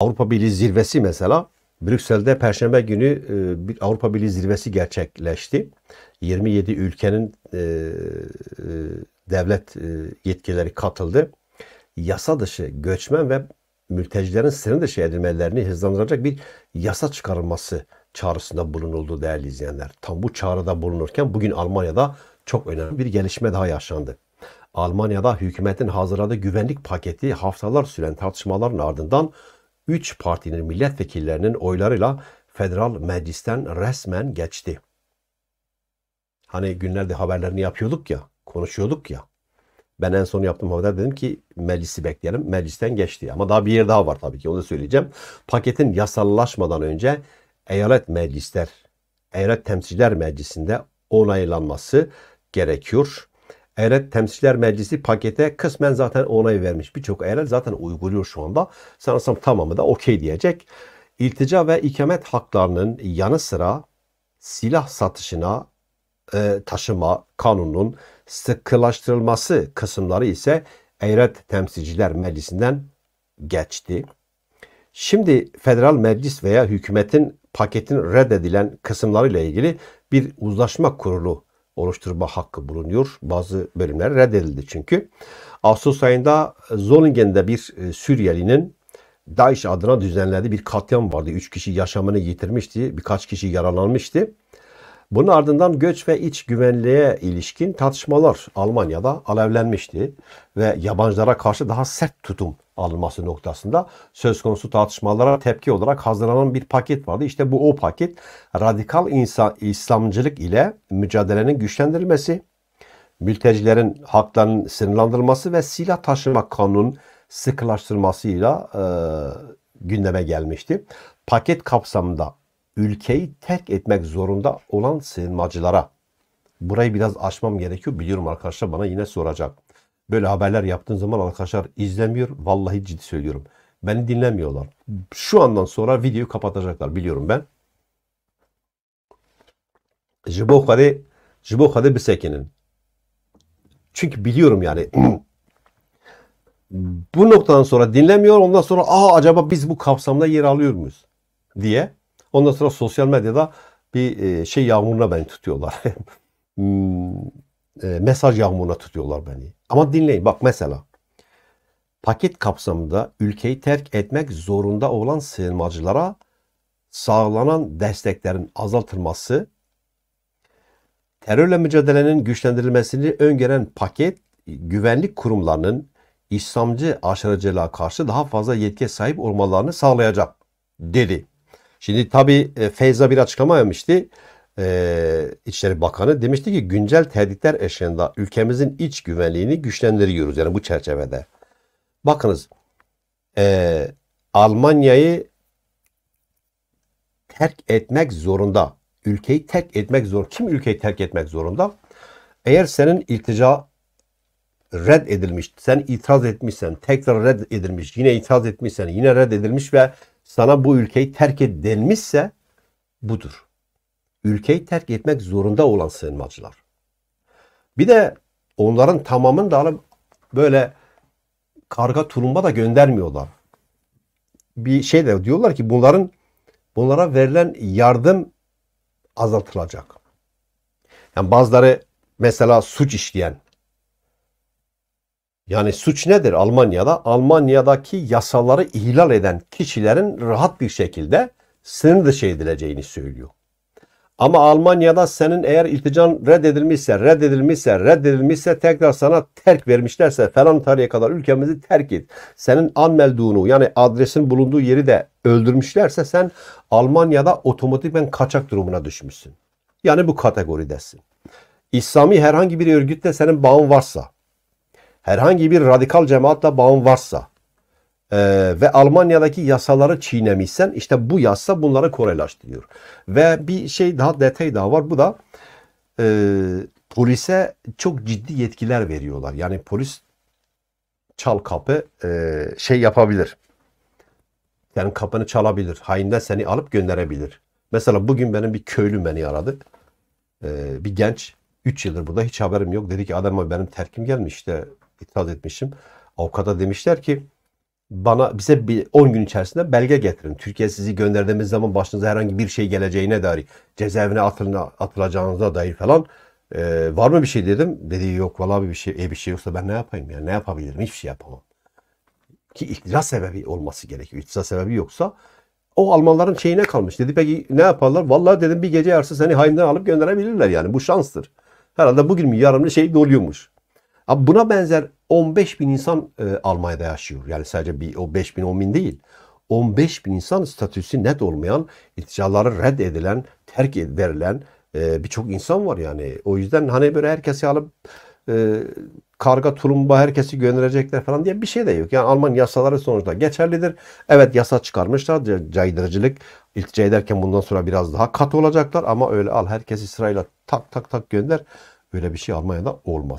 Avrupa Birliği zirvesi mesela Brüksel'de Perşembe günü e, bir Avrupa Birliği zirvesi gerçekleşti. 27 ülkenin e, e, devlet yetkileri katıldı. Yasa dışı göçmen ve mültecilerin sınır dışı edilmelerini hızlandıracak bir yasa çıkarılması çağrısında bulunuldu değerli izleyenler. Tam bu çağrıda bulunurken bugün Almanya'da çok önemli bir gelişme daha yaşandı. Almanya'da hükümetin hazırladığı güvenlik paketi haftalar süren tartışmaların ardından 3 partinin milletvekillerinin oylarıyla federal meclisten resmen geçti. Hani günlerde haberlerini yapıyorduk ya, konuşuyorduk ya. Ben en son yaptığım haberde dedim ki meclisi bekleyelim. Meclisten geçti ama daha bir yer daha var tabii ki onu da söyleyeceğim. Paketin yasallaşmadan önce eyalet meclisler, eyalet temsilciler meclisinde onaylanması gerekiyor. Eyalet Temsilciler Meclisi pakete kısmen zaten onay vermiş. Birçok eyalet zaten uyguluyor şu anda. Sanırsam tamamı da okey diyecek. İltica ve ikamet haklarının yanı sıra silah satışına e, taşıma kanunun sıkılaştırılması kısımları ise Eyalet Temsilciler Meclisi'nden geçti. Şimdi federal meclis veya hükümetin paketin reddedilen kısımlarıyla ilgili bir uzlaşma kurulu oluşturma hakkı bulunuyor. Bazı bölümler reddedildi çünkü. Ağustos ayında Zolingen'de bir e, Suriyelinin Daesh adına düzenlediği bir katliam vardı. Üç kişi yaşamını yitirmişti. Birkaç kişi yaralanmıştı. Bunun ardından göç ve iç güvenliğe ilişkin tartışmalar Almanya'da alevlenmişti ve yabancılara karşı daha sert tutum alınması noktasında söz konusu tartışmalara tepki olarak hazırlanan bir paket vardı. İşte bu o paket radikal insan, İslamcılık ile mücadelenin güçlendirilmesi, mültecilerin haklarının sınırlandırılması ve silah taşıma kanunun sıkılaştırmasıyla e, gündeme gelmişti. Paket kapsamında ülkeyi terk etmek zorunda olan sığınmacılara burayı biraz açmam gerekiyor. Biliyorum arkadaşlar bana yine soracak. Böyle haberler yaptığın zaman arkadaşlar izlemiyor. Vallahi ciddi söylüyorum. Beni dinlemiyorlar. Şu andan sonra videoyu kapatacaklar biliyorum ben. Jibokade Jibokade Biseke'nin. Çünkü biliyorum yani. bu noktadan sonra dinlemiyor. Ondan sonra aa acaba biz bu kapsamda yer alıyor muyuz? diye. Ondan sonra sosyal medyada bir e, şey yağmuruna beni tutuyorlar. Hmm, e, mesaj yağmuruna tutuyorlar beni. Ama dinleyin bak mesela paket kapsamında ülkeyi terk etmek zorunda olan sığınmacılara sağlanan desteklerin azaltılması, terörle mücadelenin güçlendirilmesini öngören paket, güvenlik kurumlarının İslamcı aşırıcılığa karşı daha fazla yetki sahip olmalarını sağlayacak dedi. Şimdi tabi e, Feyza bir açıklama yapmıştı e, İçişleri Bakanı demişti ki güncel tehditler eşliğinde ülkemizin iç güvenliğini güçlendiriyoruz. Yani bu çerçevede. Bakınız e, Almanya'yı terk etmek zorunda. Ülkeyi terk etmek zor. Kim ülkeyi terk etmek zorunda? Eğer senin iltica red edilmiş, sen itiraz etmişsen, tekrar red edilmiş, yine itiraz etmişsen, yine red edilmiş ve sana bu ülkeyi terk edilmişse budur ülkeyi terk etmek zorunda olan sığınmacılar. Bir de onların tamamını da alıp böyle karga turumba da göndermiyorlar. Bir şey de diyorlar ki bunların bunlara verilen yardım azaltılacak. Yani bazıları mesela suç işleyen yani suç nedir Almanya'da? Almanya'daki yasaları ihlal eden kişilerin rahat bir şekilde sınır dışı edileceğini söylüyor. Ama Almanya'da senin eğer iltican reddedilmişse, reddedilmişse, reddedilmişse tekrar sana terk vermişlerse falan tarihe kadar ülkemizi terk et. Senin anmelduğunu yani adresin bulunduğu yeri de öldürmüşlerse sen Almanya'da otomatikmen kaçak durumuna düşmüşsün. Yani bu kategoridesin. İslami herhangi bir örgütle senin bağın varsa, herhangi bir radikal cemaatle bağın varsa, e, ve Almanya'daki yasaları çiğnemişsen işte bu yasa bunları korelaştırıyor. Ve bir şey daha detay daha var. Bu da e, polise çok ciddi yetkiler veriyorlar. Yani polis çal kapı e, şey yapabilir. Yani kapını çalabilir. Hainde seni alıp gönderebilir. Mesela bugün benim bir köylüm beni aradı. E, bir genç 3 yıldır burada hiç haberim yok. Dedi ki adama benim terkim gelmiş işte itiraz etmişim. Avukata demişler ki bana bize bir 10 gün içerisinde belge getirin. Türkiye sizi gönderdiğimiz zaman başınıza herhangi bir şey geleceğine dair, cezaevine atılına, atılacağınıza dair falan e, var mı bir şey dedim. Dedi yok vallahi bir şey, e, bir şey yoksa ben ne yapayım yani ne yapabilirim hiçbir şey yapamam. Ki ihtilal sebebi olması gerekiyor. İhtilal sebebi yoksa o Almanların şeyine kalmış. Dedi peki ne yaparlar? Vallahi dedim bir gece yarısı seni hayımdan alıp gönderebilirler yani bu şanstır. Herhalde bugün mü yarın mı şey doluyormuş. Ama buna benzer 15 bin insan e, Almanya'da yaşıyor. Yani sadece bir, o 5 bin 10 bin değil. 15 bin insan statüsü net olmayan, ilticaları reddedilen terk edilen e, birçok insan var yani. O yüzden hani böyle herkesi alıp e, karga tulumba herkesi gönderecekler falan diye bir şey de yok. Yani Alman yasaları sonuçta geçerlidir. Evet yasa çıkarmışlar caydırıcılık. İltica ederken bundan sonra biraz daha kat olacaklar ama öyle al herkesi sırayla tak tak tak gönder. Böyle bir şey Almanya'da olmaz.